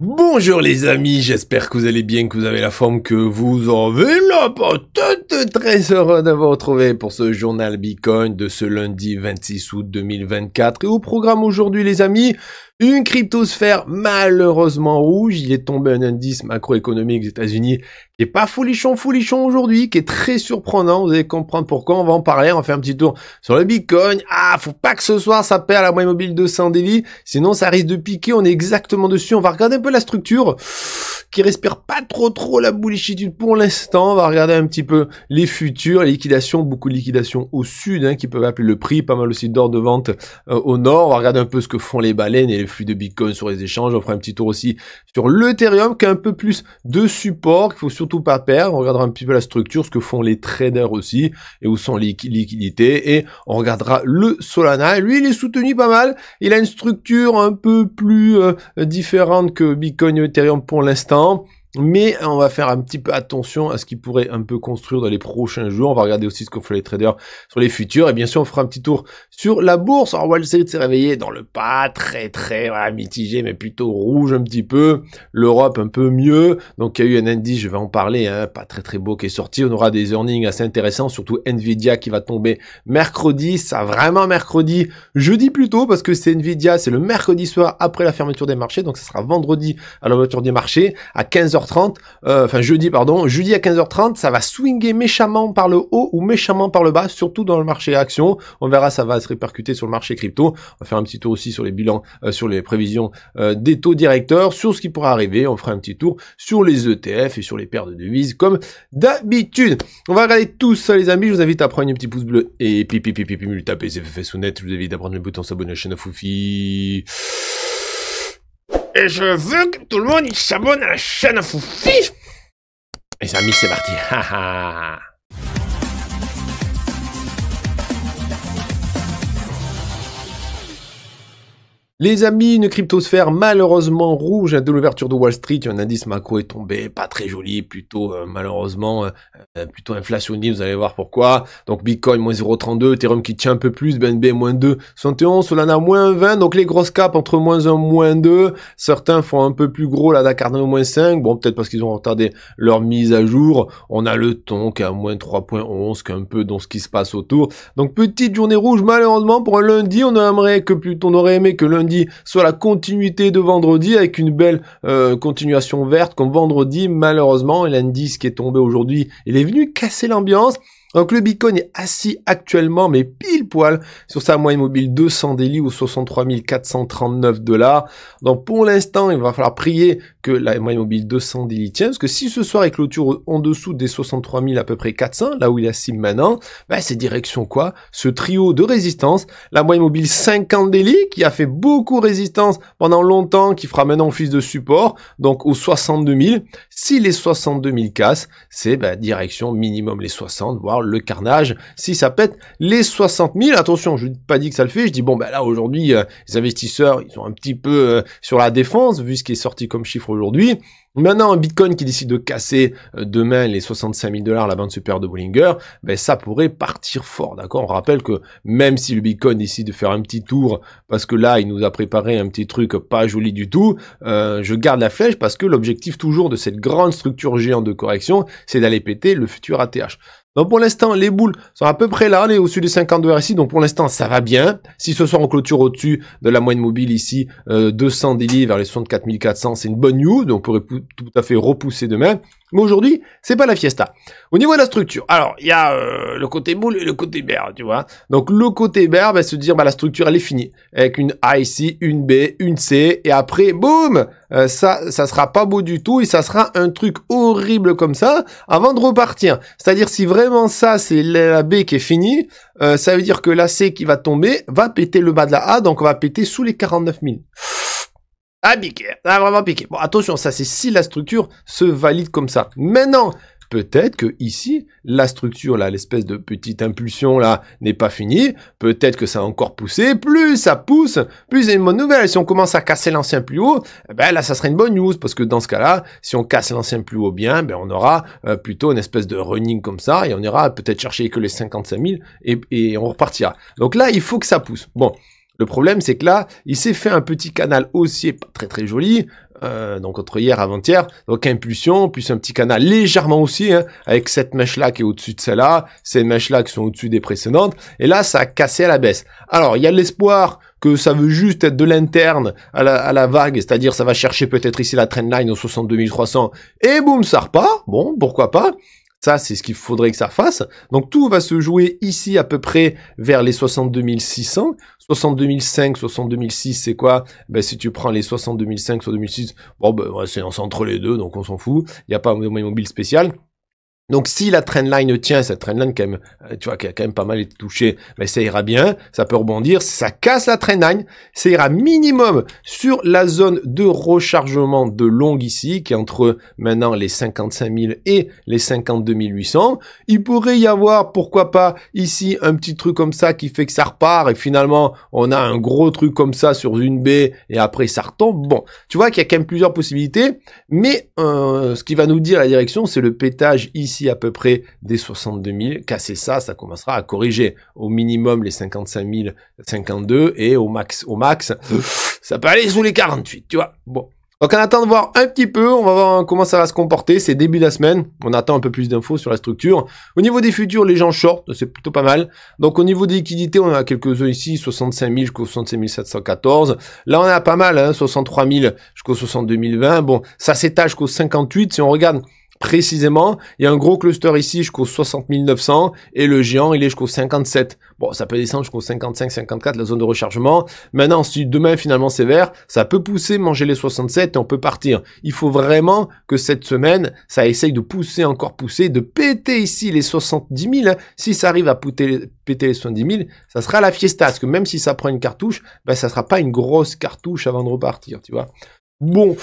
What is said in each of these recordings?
Bonjour les amis, j'espère que vous allez bien, que vous avez la forme que vous avez la de Très heureux d'avoir retrouver pour ce journal Bitcoin de ce lundi 26 août 2024. Et au programme aujourd'hui les amis, une cryptosphère malheureusement rouge, il est tombé un indice macroéconomique des États-Unis qui est pas foulichon, foulichon aujourd'hui, qui est très surprenant, vous allez comprendre pourquoi, on va en parler, on va faire un petit tour sur le Bitcoin. Ah, faut pas que ce soir ça perd la moyenne mobile de 200 délit, sinon ça risque de piquer, on est exactement dessus, on va regarder un peu la structure qui respire pas trop trop la boulichitude pour l'instant. On va regarder un petit peu les futurs, les liquidations, beaucoup de liquidations au sud hein, qui peuvent appeler le prix, pas mal aussi d'or de vente euh, au nord. On va regarder un peu ce que font les baleines et les flux de Bitcoin sur les échanges. On fera un petit tour aussi sur l'Ethereum qui a un peu plus de support qu'il faut surtout pas perdre. On regardera un petit peu la structure, ce que font les traders aussi et où sont les liquidités et on regardera le Solana. lui, il est soutenu pas mal. Il a une structure un peu plus euh, différente que Bitcoin et Ethereum pour l'instant Então, Mais on va faire un petit peu attention à ce qu'ils pourraient un peu construire dans les prochains jours. On va regarder aussi ce qu'ont fait les traders sur les futurs. Et bien sûr, on fera un petit tour sur la bourse. Alors, Wall Street s'est réveillé dans le pas très, très mitigé, mais plutôt rouge un petit peu. L'Europe un peu mieux. Donc, il y a eu un indice, je vais en parler, hein, pas très, très beau qui est sorti. On aura des earnings assez intéressants, surtout Nvidia qui va tomber mercredi. Ça, vraiment mercredi. Jeudi plutôt, parce que c'est Nvidia, c'est le mercredi soir après la fermeture des marchés. Donc, ça sera vendredi à la des marchés à 15h 30 enfin jeudi pardon, jeudi à 15h30, ça va swinguer méchamment par le haut ou méchamment par le bas, surtout dans le marché action. On verra, ça va se répercuter sur le marché crypto. On va faire un petit tour aussi sur les bilans, sur les prévisions des taux directeurs, sur ce qui pourra arriver. On fera un petit tour sur les ETF et sur les paires de devises comme d'habitude. On va regarder tout ça les amis. Je vous invite à prendre un petit pouce bleu et pipi pipi pipi, taper c'est fait sous net. Je vous invite à prendre le bouton s'abonner à la chaîne à Foufi. Et je veux que tout le monde s'abonne à la chaîne à Foufi. Les amis, c'est parti. Les amis, une cryptosphère malheureusement rouge de l'ouverture de Wall Street. Un indice macro est tombé, pas très joli, plutôt euh, malheureusement euh, euh, plutôt inflationniste. Vous allez voir pourquoi. Donc Bitcoin moins 0,32, Ethereum qui tient un peu plus, BNB moins 2, 71, Solana moins 20. Donc les grosses caps entre moins 1, moins 2. Certains font un peu plus gros la Dakar, moins 5. Bon, peut-être parce qu'ils ont retardé leur mise à jour. On a le ton qui est à moins 3,11, qui est un peu dans ce qui se passe autour. Donc petite journée rouge malheureusement pour un lundi. On aimerait que plutôt, on aurait aimé que lundi soit la continuité de vendredi avec une belle euh, continuation verte comme vendredi. Malheureusement, l'indice qui est tombé aujourd'hui, il est venu casser l'ambiance. Donc le Bitcoin est assis actuellement, mais pile poil, sur sa moyenne mobile 200 délits ou 63 439 dollars. Donc pour l'instant, il va falloir prier que la moyenne mobile 200 délits tienne, parce que si ce soir est clôture en dessous des 63 000 à peu près 400, là où il est assis maintenant, ben, c'est direction quoi Ce trio de résistance, la moyenne mobile 50 délits qui a fait beaucoup résistance pendant longtemps, qui fera maintenant office de support, donc aux 62 000. Si les 62 000 cassent, c'est ben, direction minimum les 60, voire le carnage. Si ça pète les 60 000, attention, je dis pas dit que ça le fait. Je dis bon, ben là aujourd'hui, euh, les investisseurs, ils sont un petit peu euh, sur la défense vu ce qui est sorti comme chiffre aujourd'hui. Maintenant, un Bitcoin qui décide de casser euh, demain les 65 000 dollars la bande supérieure de Bollinger, ben ça pourrait partir fort, d'accord On rappelle que même si le Bitcoin décide de faire un petit tour, parce que là, il nous a préparé un petit truc pas joli du tout, je garde la flèche parce que l'objectif toujours de cette grande structure géante de correction, c'est d'aller péter le futur ATH. Donc pour l'instant, les boules sont à peu près là, on au-dessus des 52 RSI, donc pour l'instant ça va bien. Si ce soir en clôture au-dessus de la moyenne mobile ici, 200 euh, délits vers les 64 400, c'est une bonne news, donc on pourrait tout à fait repousser demain. Mais aujourd'hui, c'est pas la fiesta. Au niveau de la structure, alors il y a euh, le côté moule et le côté bear, tu vois. Donc le côté bear, va se dire bah la structure elle est finie avec une A ici, une B, une C et après boum, euh, ça ça sera pas beau du tout et ça sera un truc horrible comme ça avant de repartir. C'est-à-dire si vraiment ça c'est la B qui est finie, euh, ça veut dire que la C qui va tomber va péter le bas de la A, donc on va péter sous les 49 000. Ah, piqué. Ah, vraiment piqué. Bon, attention, ça, c'est si la structure se valide comme ça. Maintenant, peut-être que ici, la structure, là, l'espèce de petite impulsion, là, n'est pas finie. Peut-être que ça a encore poussé. Plus ça pousse, plus a une bonne nouvelle. si on commence à casser l'ancien plus haut, eh ben là, ça serait une bonne news. Parce que dans ce cas-là, si on casse l'ancien plus haut bien, ben on aura euh, plutôt une espèce de running comme ça. Et on ira peut-être chercher que les 55 000 et, et on repartira. Donc là, il faut que ça pousse. Bon. Le problème, c'est que là, il s'est fait un petit canal haussier pas très très joli, euh, donc entre hier et avant-hier, donc impulsion, puis un petit canal légèrement aussi, hein, avec cette mèche-là qui est au-dessus de celle-là, ces mèches-là qui sont au-dessus des précédentes, et là, ça a cassé à la baisse. Alors, il y a l'espoir que ça veut juste être de l'interne à la, à la vague, c'est-à-dire ça va chercher peut-être ici la trendline au 62 300, et boum, ça repart, bon, pourquoi pas ça, c'est ce qu'il faudrait que ça fasse. Donc tout va se jouer ici à peu près vers les 62 600. 62 500, 62 c'est quoi ben, Si tu prends les 62 500, 62 bon, ben, c'est entre les deux, donc on s'en fout. Il n'y a pas de mobile spécial. Donc si la trendline tient, cette trendline quand même, euh, tu vois, qui a quand même pas mal été touchée, mais ben, ça ira bien, ça peut rebondir, ça casse la trendline, ça ira minimum sur la zone de rechargement de longue ici, qui est entre maintenant les 55 000 et les 52 800. Il pourrait y avoir, pourquoi pas, ici un petit truc comme ça qui fait que ça repart et finalement on a un gros truc comme ça sur une baie et après ça retombe. Bon, tu vois qu'il y a quand même plusieurs possibilités, mais euh, ce qui va nous dire la direction, c'est le pétage ici à peu près des 62 000, casser ça, ça commencera à corriger au minimum les 55 052 et au max, au max, ça peut aller sous les 48, tu vois. Bon. Donc on attend de voir un petit peu, on va voir comment ça va se comporter, c'est début de la semaine, on attend un peu plus d'infos sur la structure. Au niveau des futurs, les gens short, c'est plutôt pas mal. Donc au niveau des liquidités, on a quelques-uns ici, 65 000 jusqu'au 65 714. Là on a pas mal, 63 000 jusqu'au 62 020. Bon, ça s'étage jusqu'au 58, si on regarde précisément. Il y a un gros cluster ici jusqu'au 60 900 et le géant il est jusqu'au 57. Bon, ça peut descendre jusqu'au 55, 54, la zone de rechargement. Maintenant, si demain finalement c'est vert, ça peut pousser, manger les 67 et on peut partir. Il faut vraiment que cette semaine, ça essaye de pousser, encore pousser, de péter ici les 70 000. Si ça arrive à péter, péter les 70 000, ça sera la fiesta. Parce que même si ça prend une cartouche, ben, ça sera pas une grosse cartouche avant de repartir, tu vois. Bon.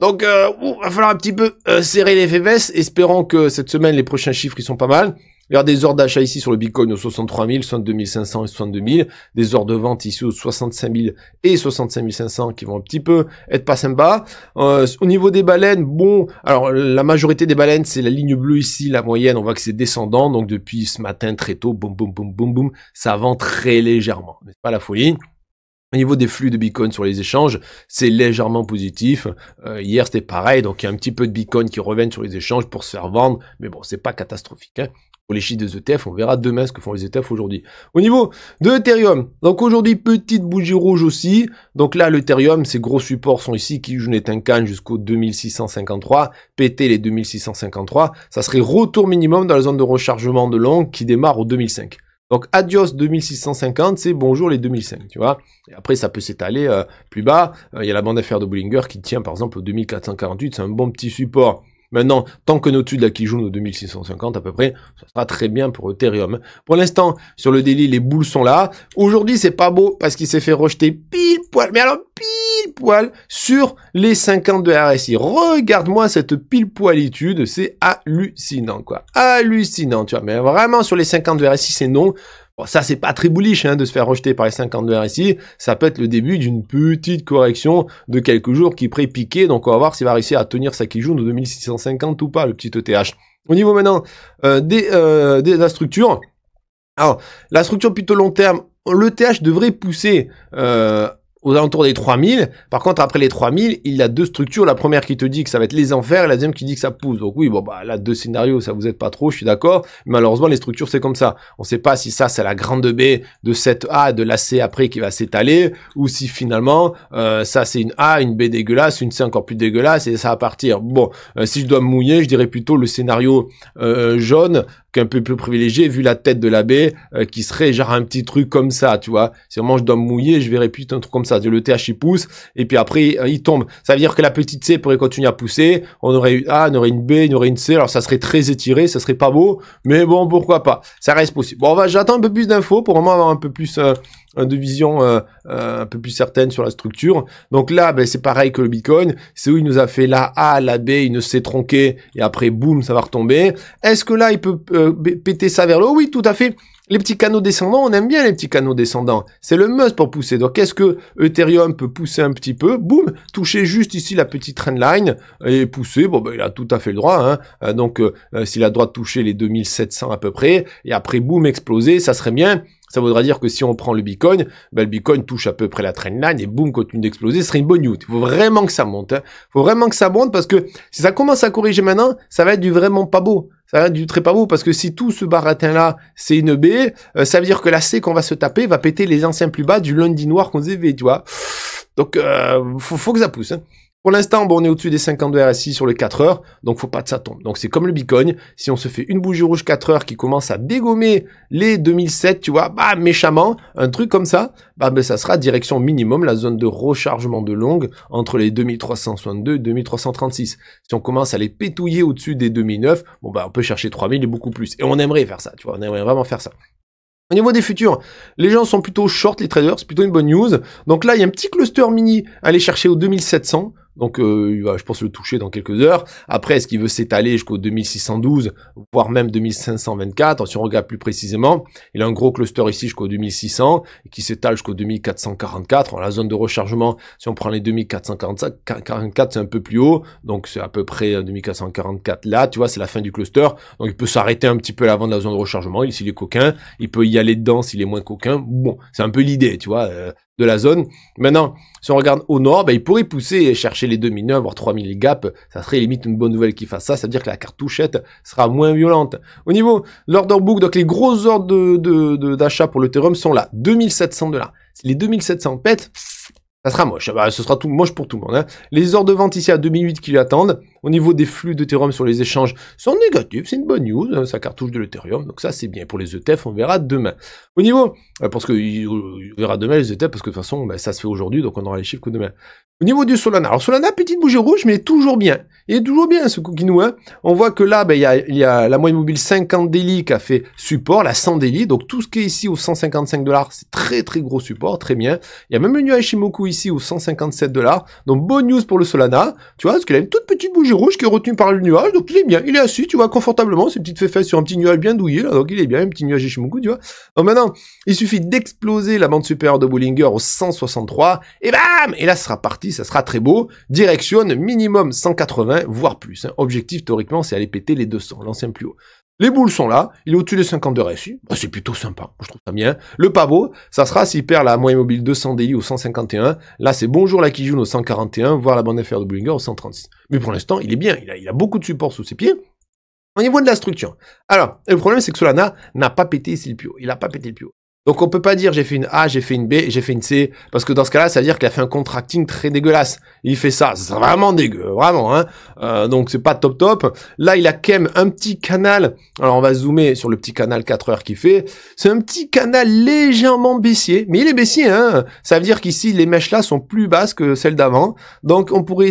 Donc, euh, va falloir un petit peu euh, serrer les fesses, espérant que cette semaine, les prochains chiffres, ils sont pas mal. Il y des ordres d'achat ici sur le Bitcoin aux 63 000, 62 500 et 62 000. Des ordres de vente ici aux 65 000 et 65 500 qui vont un petit peu être pas sympa. Euh, au niveau des baleines, bon, alors la majorité des baleines, c'est la ligne bleue ici, la moyenne. On voit que c'est descendant. Donc depuis ce matin très tôt, boum, boum, boum, boum, boum, ça vend très légèrement. C'est pas la folie. Au niveau des flux de Bitcoin sur les échanges, c'est légèrement positif. Euh, hier, c'était pareil, donc il y a un petit peu de Bitcoin qui reviennent sur les échanges pour se faire vendre, mais bon, c'est pas catastrophique. Hein. Pour les chiffres des ETF, on verra demain ce que font les ETF aujourd'hui. Au niveau de Ethereum, donc aujourd'hui, petite bougie rouge aussi. Donc là, l'Ethereum, ses gros supports sont ici, qui jouent un canne jusqu'au 2653, péter les 2653, ça serait retour minimum dans la zone de rechargement de longue qui démarre au 2005. Donc adios 2650, c'est bonjour les 2005, tu vois. Et après ça peut s'étaler euh, plus bas. Euh, il y a la bande d'affaires de Bollinger qui tient par exemple au 2448, c'est un bon petit support. Maintenant, tant que notre là qui joue nos 2650 à peu près, ça sera très bien pour Ethereum. Pour l'instant, sur le délit, les boules sont là. Aujourd'hui, c'est pas beau parce qu'il s'est fait rejeter pile poil, mais alors pile poil sur les 50 de RSI. Regarde-moi cette pile poilitude, c'est hallucinant quoi. Hallucinant, tu vois. Mais vraiment sur les 50 de RSI, c'est non ça, c'est pas très bullish hein, de se faire rejeter par les 50 RSI, RSI. Ça peut être le début d'une petite correction de quelques jours qui pourrait piquer. Donc, on va voir s'il va réussir à tenir sa joue de 2650 ou pas, le petit ETH. Au niveau maintenant euh, euh, des, de la structure. Alors, la structure plutôt long terme, l'ETH devrait pousser euh, aux alentours des 3000. Par contre, après les 3000, il y a deux structures. La première qui te dit que ça va être les enfers et la deuxième qui dit que ça pousse. Donc oui, bon, bah, là, deux scénarios, ça vous aide pas trop, je suis d'accord. Malheureusement, les structures, c'est comme ça. On sait pas si ça, c'est la grande B de cette A, de la C après qui va s'étaler ou si finalement, euh, ça, c'est une A, une B dégueulasse, une C encore plus dégueulasse et ça va partir. Bon, euh, si je dois me mouiller, je dirais plutôt le scénario euh, jaune qu'un peu plus privilégié, vu la tête de l'abbé, euh, qui serait genre un petit truc comme ça, tu vois. Si vraiment je dois me mouiller, je verrais plus un truc comme ça. Le TH, il pousse, et puis après, euh, il, tombe. Ça veut dire que la petite C pourrait continuer à pousser. On aurait eu A, on aurait une B, on aurait une C. Alors, ça serait très étiré, ça serait pas beau, mais bon, pourquoi pas. Ça reste possible. Bon, on va, j'attends un peu plus d'infos pour vraiment avoir un peu plus... Euh, Hein, de vision euh, euh, un peu plus certaine sur la structure. Donc là, ben, c'est pareil que le Bitcoin. C'est où il nous a fait la A, la B, il ne s'est tronqué et après, boum, ça va retomber. Est-ce que là, il peut euh, péter ça vers le haut Oui, tout à fait. Les petits canaux descendants, on aime bien les petits canaux descendants. C'est le must pour pousser. Donc, est-ce que Ethereum peut pousser un petit peu Boum, toucher juste ici la petite trendline et pousser. Bon, ben, il a tout à fait le droit. Hein. Donc, s'il a le droit de toucher les 2700 à peu près, et après, boum, exploser, ça serait bien. Ça voudra dire que si on prend le Bitcoin, bah, le Bitcoin touche à peu près la trendline et boum, continue d'exploser. Ce serait une bonne news. Il faut vraiment que ça monte. Hein. Il faut vraiment que ça monte parce que si ça commence à corriger maintenant, ça va être du vraiment pas beau. Ça va être du très pas beau parce que si tout ce baratin-là, c'est une B, euh, ça veut dire que la C qu'on va se taper va péter les anciens plus bas du lundi noir qu'on avait, tu vois. Donc, euh, faut, que ça pousse. Hein. Pour l'instant, bon, on est au-dessus des 52 RSI sur les 4 heures, donc faut pas que ça tombe. Donc c'est comme le Bitcoin, si on se fait une bougie rouge 4 heures qui commence à dégommer les 2007, tu vois, bah méchamment, un truc comme ça, bah ben, ça sera direction minimum la zone de rechargement de longue entre les 2362 et 2336. Si on commence à les pétouiller au-dessus des 2009, bon bah on peut chercher 3000 et beaucoup plus. Et on aimerait faire ça, tu vois, on aimerait vraiment faire ça. Au niveau des futurs, les gens sont plutôt short, les traders, c'est plutôt une bonne news. Donc là, il y a un petit cluster mini à aller chercher au 2700. Donc euh, va, je pense, le toucher dans quelques heures. Après, est-ce qu'il veut s'étaler jusqu'au 2612, voire même 2524 Si on regarde plus précisément, il a un gros cluster ici jusqu'au 2600 et qui s'étale jusqu'au 2444. la zone de rechargement, si on prend les 2444, c'est un peu plus haut. Donc c'est à peu près 2444 euh, là. Tu vois, c'est la fin du cluster. Donc il peut s'arrêter un petit peu avant l'avant de la zone de rechargement. S'il est coquin, il peut y aller dedans s'il est moins coquin. Bon, c'est un peu l'idée, tu vois. Euh, de la zone. Maintenant, si on regarde au nord, ben, il pourrait pousser et chercher les 2009, voire 3.000 gaps. Ça serait limite une bonne nouvelle qui fasse ça. Ça veut dire que la cartouchette sera moins violente. Au niveau l'order book, donc les gros ordres d'achat de, pour le sont là. 2700 dollars. les 2700 pètent, ça sera moche. Bah, ce sera tout moche pour tout le monde. Hein. Les heures de vente ici à 2008 qui attendent. Au niveau des flux d'Ethereum sur les échanges sont négatifs. C'est une bonne news. Hein, ça cartouche de l'Ethereum. Donc ça, c'est bien. Pour les ETF, on verra demain. Au niveau, euh, parce que verra demain les ETF, parce que de toute façon, bah, ça se fait aujourd'hui, donc on aura les chiffres que demain. Au niveau du Solana. Alors Solana, petite bougie rouge, mais toujours bien. Il est toujours bien ce nous Hein on voit que là, ben, il, y a, la moyenne mobile 50 daily qui a fait support, la 100 daily. Donc tout ce qui est ici au 155 dollars, c'est très très gros support, très bien. Il y a même le nuage Shimoku ici au 157 dollars. Donc bonne news pour le Solana. Tu vois, parce qu'il a une toute petite bougie rouge qui est retenue par le nuage. Donc il est bien, il est assis, tu vois, confortablement. Ses petites fait sur un petit nuage bien douillé. donc il est bien, un petit nuage Shimoku, tu vois. Donc maintenant, il suffit d'exploser la bande supérieure de Bollinger au 163. Et bam Et là, ce sera parti, ça sera très beau. Direction minimum 180 voire plus. Hein. Objectif, théoriquement, c'est aller péter les 200, l'ancien plus haut. Les boules sont là, il est au-dessus des 50 de bah, c'est plutôt sympa, je trouve ça bien. Le pavot, ça sera s'il perd la moyenne mobile 200 DI au 151, là c'est bonjour la Kijun au 141, voire la bande FR de Bullinger au 136. Mais pour l'instant, il est bien, il a, il a beaucoup de support sous ses pieds, au niveau de la structure. Alors, le problème, c'est que Solana n'a pas pété ici le plus haut. Il n'a pas pété le plus haut. Donc on peut pas dire j'ai fait une A, j'ai fait une B, j'ai fait une C, parce que dans ce cas-là, ça veut dire qu'il a fait un contracting très dégueulasse. Il fait ça, c'est vraiment dégueu, vraiment. Hein euh, donc c'est pas top top. Là, il a quand un petit canal. Alors on va zoomer sur le petit canal 4 heures qu'il fait. C'est un petit canal légèrement baissier, mais il est baissier. Hein ça veut dire qu'ici les mèches là sont plus basses que celles d'avant. Donc on pourrait,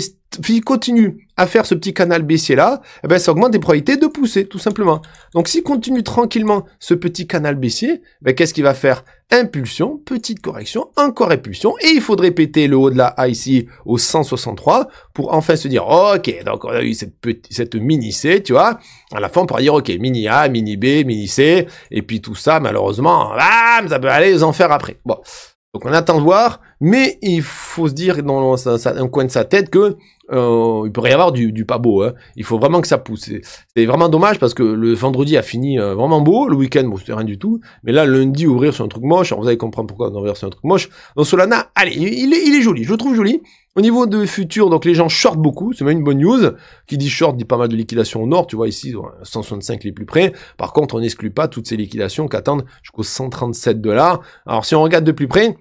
il continue à faire ce petit canal baissier là, eh ben, ça augmente les probabilités de pousser, tout simplement. Donc s'il continue tranquillement ce petit canal baissier, eh ben, qu'est-ce qu'il va faire Impulsion, petite correction, encore impulsion, et il faudrait péter le haut de la A ici au 163 pour enfin se dire, ok, donc on a eu cette, petite, cette mini C, tu vois, à la fin on pourra dire, ok, mini A, mini B, mini C, et puis tout ça, malheureusement, bam, ça peut aller aux enfers après. Bon, donc on attend de voir, mais il faut se dire dans un coin de sa tête que euh, il pourrait y avoir du, pas beau. Hein. Il faut vraiment que ça pousse. C'est vraiment dommage parce que le vendredi a fini euh, vraiment beau. Le week-end, bon, c'était rien du tout. Mais là, lundi, ouvrir sur un truc moche. Alors, vous allez comprendre pourquoi ouvrir sur un truc moche. Donc, Solana, allez, il est, il est joli. Je le trouve joli. Au niveau de futur, donc les gens shortent beaucoup, c'est même une bonne news. Qui dit short dit pas mal de liquidations au nord, tu vois ici 165 les plus près. Par contre, on n'exclut pas toutes ces liquidations qui attendent jusqu'aux 137 dollars. Alors si on regarde de plus près,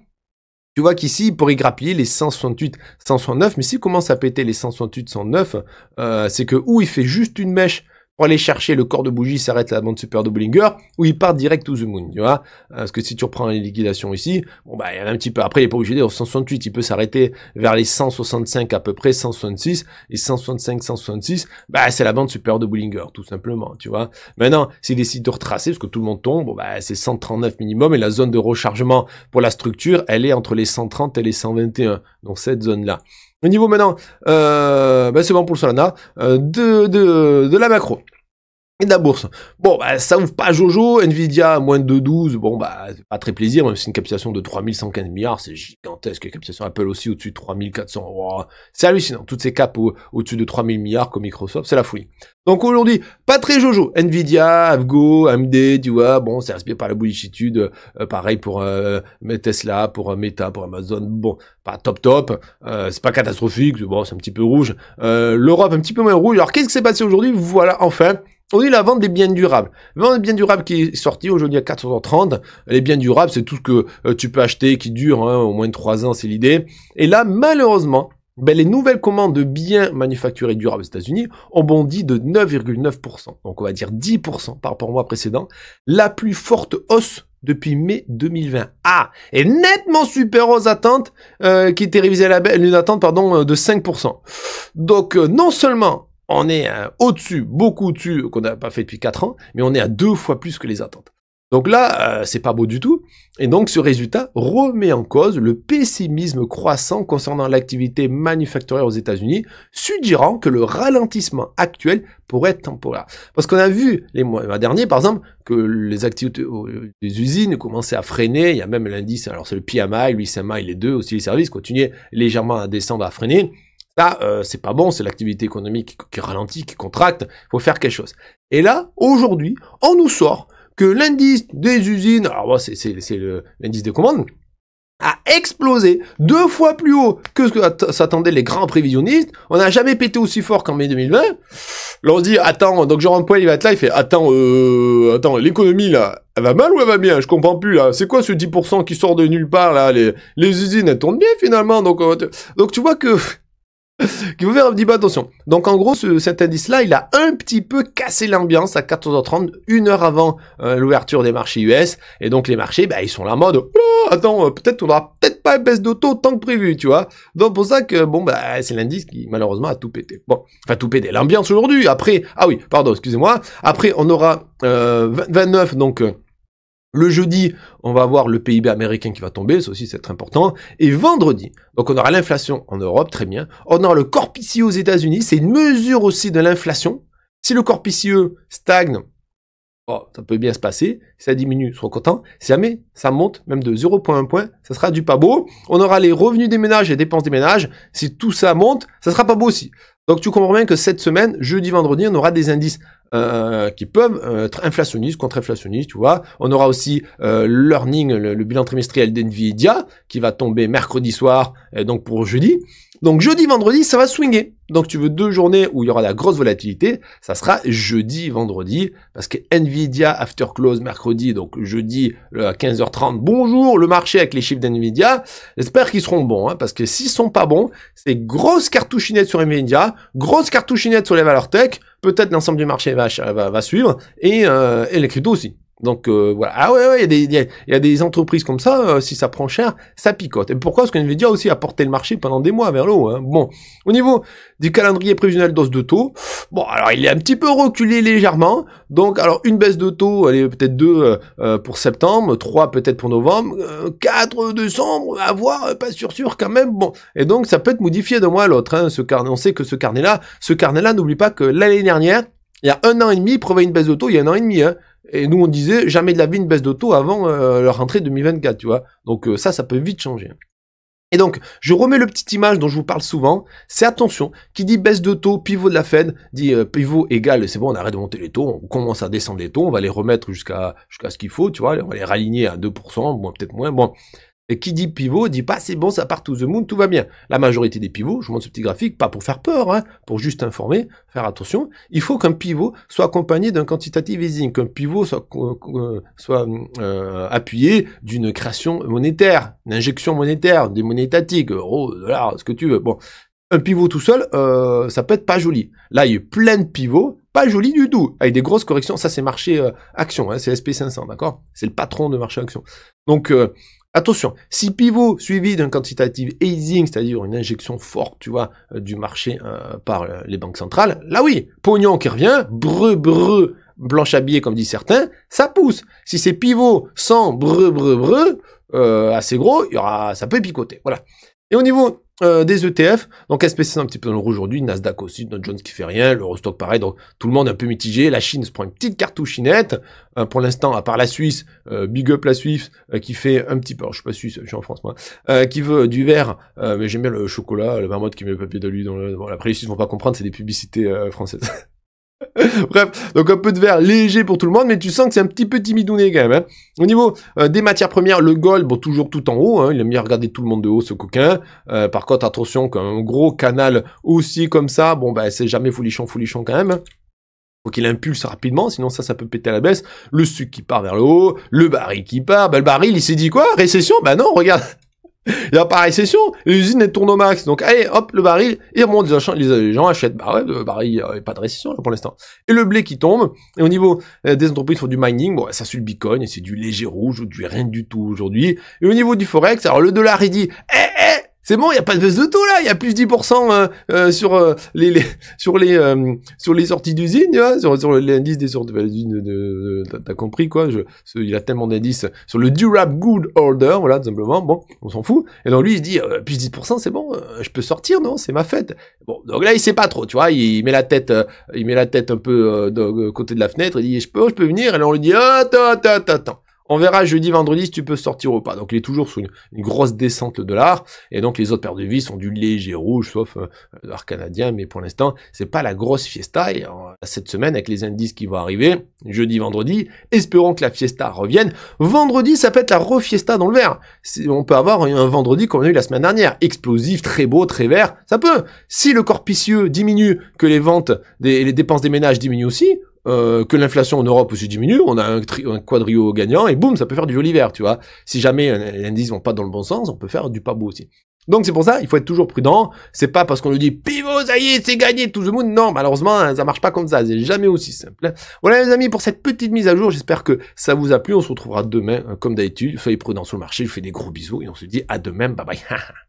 tu vois qu'ici, il pourrait grappiller les 168, 169, mais s'il commence à péter les 168, 109, euh, c'est que ou il fait juste une mèche pour aller chercher le corps de bougie, s'arrête la bande super de Bullinger, ou il part direct to the moon, tu vois. Euh, parce que si tu reprends les liquidations ici, bon bah il y en a un petit peu. Après, il est pas obligé au 168, il peut s'arrêter vers les 165 à peu près, 166, et 165, 166, bah c'est la bande supérieure de Bollinger, tout simplement, tu vois. Maintenant, s'il décide de retracer, parce que tout le monde tombe, bah c'est 139 minimum, et la zone de rechargement pour la structure, elle est entre les 130 et les 121, donc cette zone-là. Au niveau maintenant, euh, ben, c'est bon pour Solana, euh, de, de, de la macro. Et de la bourse. Bon, bah, ça ouvre pas Jojo. Nvidia moins de 12. Bon, bah, pas très plaisir, même si c'est une capitalisation de 3115 milliards, c'est gigantesque. La capitalisation Apple aussi au-dessus de 3400. C'est hallucinant. Toutes ces caps au- dessus de 3000 milliards comme Microsoft, c'est la folie. Donc aujourd'hui, pas très Jojo. Nvidia, Avgo, AMD, tu vois, bon, c'est inspiré par la bouillitude euh, pareil pour euh, Tesla, pour euh, Meta, pour Amazon. Bon, pas top top. Euh, c'est pas catastrophique. Bon, c'est un petit peu rouge. L'Europe, un petit peu moins rouge. Alors, qu'est-ce qui s'est passé aujourd'hui Voilà, enfin oui, la vente des biens durables. La vente des biens durables qui est sortie aujourd'hui à 430. Les biens durables, c'est tout ce que euh, tu peux acheter qui dure hein, au moins de 3 ans, c'est l'idée. Et là, malheureusement, ben, les nouvelles commandes de biens manufacturés durables aux États-Unis ont bondi de 9,9%, donc on va dire 10% par rapport au mois précédent, la plus forte hausse depuis mai 2020. Ah, et nettement supérieure aux attentes euh, qui étaient révisées à la belle une attente pardon euh, de 5%. Donc non seulement on est hein, au-dessus, beaucoup au-dessus qu'on n'a pas fait depuis 4 ans, mais on est à deux fois plus que les attentes. Donc là, euh, c'est pas beau du tout. Et donc ce résultat remet en cause le pessimisme croissant concernant l'activité manufacturière aux États-Unis, suggérant que le ralentissement actuel pourrait être temporaire. Parce qu'on a vu les mois, derniers, par exemple, que les activités des usines commençaient à freiner. Il y a même l'indice, alors c'est le PMI, l'USMI, les deux, aussi les services continuaient légèrement à descendre, à freiner. Là, euh, c'est pas bon, c'est l'activité économique qui, ralentit, qui contracte, faut faire quelque chose. Et là, aujourd'hui, on nous sort que l'indice des usines, alors c'est le l'indice des commandes, a explosé deux fois plus haut que ce que s'attendaient les grands prévisionnistes. On n'a jamais pété aussi fort qu'en mai 2020. Là, on se dit, attends, donc jean Poil, il va être là, il fait, attends, euh, attends, l'économie, là, elle va mal ou elle va bien Je comprends plus, là. C'est quoi ce 10% qui sort de nulle part, là les, usines, elles tournent bien, finalement. Donc, euh, donc tu vois que qui vous faire un petit peu attention. Donc en gros, ce, cet indice-là, il a un petit peu cassé l'ambiance à 14h30, une heure avant euh, l'ouverture des marchés US. Et donc les marchés, bah, ils sont là en mode, oh, attends, euh, peut-être on aura peut-être pas une baisse d'auto tant que prévu, tu vois. Donc pour ça que, bon, bah, c'est l'indice qui malheureusement a tout pété. Bon, enfin tout pété, l'ambiance aujourd'hui. Après, ah oui, pardon, excusez-moi. Après, on aura 29, euh, donc... Le jeudi, on va avoir le PIB américain qui va tomber, ça aussi c'est très important. Et vendredi, donc on aura l'inflation en Europe, très bien. On aura le corpicieux aux États-Unis, c'est une mesure aussi de l'inflation. Si le corpicieux stagne, oh, ça peut bien se passer. Si ça diminue, sois content. Si jamais ça monte, même de 0,1 point, ça sera du pas beau. On aura les revenus des ménages et les dépenses des ménages. Si tout ça monte, ça sera pas beau aussi. Donc tu comprends bien que cette semaine, jeudi, vendredi, on aura des indices euh, qui peuvent euh, être inflationnistes, contre-inflationnistes, tu vois. On aura aussi euh, le Learning, le, bilan trimestriel d'NVIDIA, qui va tomber mercredi soir, donc pour jeudi. Donc jeudi, vendredi, ça va swinguer. Donc tu veux deux journées où il y aura la grosse volatilité, ça sera jeudi, vendredi, parce que Nvidia after close mercredi, donc jeudi à 15h30. Bonjour le marché avec les chiffres d'Nvidia. J'espère qu'ils seront bons, hein, parce que s'ils sont pas bons, c'est grosse cartouchinette sur Nvidia, grosse cartouchinette sur les valeurs tech peut-être l'ensemble du marché va, va, va suivre, et, euh, et les cryptos aussi. Donc euh, voilà. Ah ouais, il y, a, des entreprises comme ça, euh, si ça prend cher, ça picote. Et pourquoi Parce que Nvidia aussi a porté le marché pendant des mois vers le haut. Hein. Bon, au niveau du calendrier prévisionnel d'os de taux, bon, alors il est un petit peu reculé légèrement. Donc, alors une baisse de taux, elle est peut-être deux euh, pour septembre, trois peut-être pour novembre, quatre décembre, à voir, pas sûr sûr quand même. Bon, et donc ça peut être modifié d'un mois à l'autre. Hein, ce carnet, on sait que ce carnet-là, ce carnet-là, n'oublie pas que l'année dernière, il y a un an et demi, il prévoyait une baisse de taux il y a un an et demi. Hein. Et nous, on disait jamais de la vie une baisse de taux avant euh, leur rentrée 2024, tu vois. Donc euh, ça, ça peut vite changer. Et donc, je remets le petit image dont je vous parle souvent. C'est attention, qui dit baisse de taux, pivot de la Fed, dit euh, pivot égal, c'est bon, on arrête de monter les taux, on commence à descendre les taux, on va les remettre jusqu'à jusqu'à ce qu'il faut, tu vois, on va les raligner à 2%, bon, peut-être moins. Bon, et qui dit pivot dit pas c'est bon, ça part tout the moon, tout va bien. La majorité des pivots, je vous montre ce petit graphique, pas pour faire peur, hein, pour juste informer, faire attention. Il faut qu'un pivot soit accompagné d'un quantitative easing, qu'un pivot soit, euh, soit euh, appuyé d'une création monétaire, une injection monétaire, des monétatiques, euros, dollars, ce que tu veux. Bon, un pivot tout seul, euh, ça peut être pas joli. Là, il y a plein de pivots, pas joli du tout, avec des grosses corrections. Ça, c'est marché action, hein, c'est SP500, d'accord C'est le patron de marché action. Donc, euh, Attention, si pivot suivi d'un quantitative easing, c'est-à-dire une injection forte, tu vois, euh, du marché euh, par euh, les banques centrales, là oui, pognon qui revient, breu breu, blanche à comme disent certains, ça pousse. Si c'est pivot sans breu breu breu, assez gros, il y aura, ça peut picoter. Voilà. Et au niveau euh, des ETF. Donc SPC un petit peu dans le rouge aujourd'hui, Nasdaq aussi, Dow Jones qui fait rien, l'Eurostock pareil, donc tout le monde un peu mitigé. La Chine se prend une petite cartouchinette. Euh, pour l'instant, à part la Suisse, euh, big up la Suisse, euh, qui fait un petit peu, alors, je suis pas suisse, je suis en France moi, qui veut du vert, mais j'aime bien le chocolat, le marmotte qui met le papier de lui dans le... Bon, après les Suisses vont pas comprendre, c'est des publicités françaises. Bref, donc un peu de verre léger pour tout le monde, mais tu sens que c'est un petit peu timidouné quand même. Hein. Au niveau euh, des matières premières, le gold, bon, toujours tout en haut, hein, il aime bien regarder tout le monde de haut, ce coquin. Euh, par contre, attention, qu'un gros canal aussi comme ça, bon, bah, c'est jamais foulichon, foulichon quand même. Hein. faut qu'il impulse rapidement, sinon ça, ça peut péter à la baisse. Le sucre qui part vers le haut, le baril qui part. Bah, le baril, il s'est dit quoi Récession Bah non, regarde, Il récession récession, l'usine est tourne au max. Donc, allez, hop, le baril, il remonte, les gens, achètent. Bah ouais, le baril, a pas de récession là pour l'instant. Et le blé qui tombe, et au niveau euh, des entreprises qui font du mining, bon, ça suit le bitcoin, c'est du léger rouge ou du rien du tout aujourd'hui. Et au niveau du forex, alors le dollar, il dit, eh, eh c'est bon, il y a pas de baisse de taux là, il y a plus 10% euh, euh, euh, sur, les, sur les, sur les sorties d'usine, tu vois, sur, sur l'indice des sorties bah, d'usine. De, T'as compris quoi je, Il a tellement d'indices sur le durable good order, voilà tout simplement. Bon, on s'en fout. Et donc lui il se dit plus 10%, c'est bon, je peux sortir, non C'est ma fête. Bon, donc là il sait pas trop, tu vois, il, met la tête, il met la tête un peu de côté de la fenêtre, il dit je peux, je peux venir. Et là on lui dit attends, attends, attends. On verra jeudi, vendredi si tu peux sortir au pas. Donc il est toujours sous une, grosse descente de l'art Et donc les autres paires de vie sont du léger rouge, sauf euh, l'art canadien. Mais pour l'instant, c'est pas la grosse fiesta. Et euh, cette semaine, avec les indices qui vont arriver, jeudi, vendredi, espérons que la fiesta revienne. Vendredi, ça peut être la refiesta dans le vert. On peut avoir un vendredi comme a eu la semaine dernière. Explosif, très beau, très vert. Ça peut. Si le corpicieux diminue, que les ventes et les dépenses des ménages diminuent aussi, euh, que l'inflation en Europe aussi diminue, on a un, quadrio gagnant et boum, ça peut faire du joli vert, tu vois. Si jamais euh, les indices vont pas dans le bon sens, on peut faire du pas beau aussi. Donc c'est pour ça, il faut être toujours prudent. C'est pas parce qu'on nous dit pivot, ça y est, c'est gagné, tout le monde. Non, malheureusement, ça marche pas comme ça. C'est jamais aussi simple. Voilà les amis pour cette petite mise à jour. J'espère que ça vous a plu. On se retrouvera demain, euh, comme d'habitude. Soyez prudent sur le marché. Je vous fais des gros bisous et on se dit à demain. Bye bye.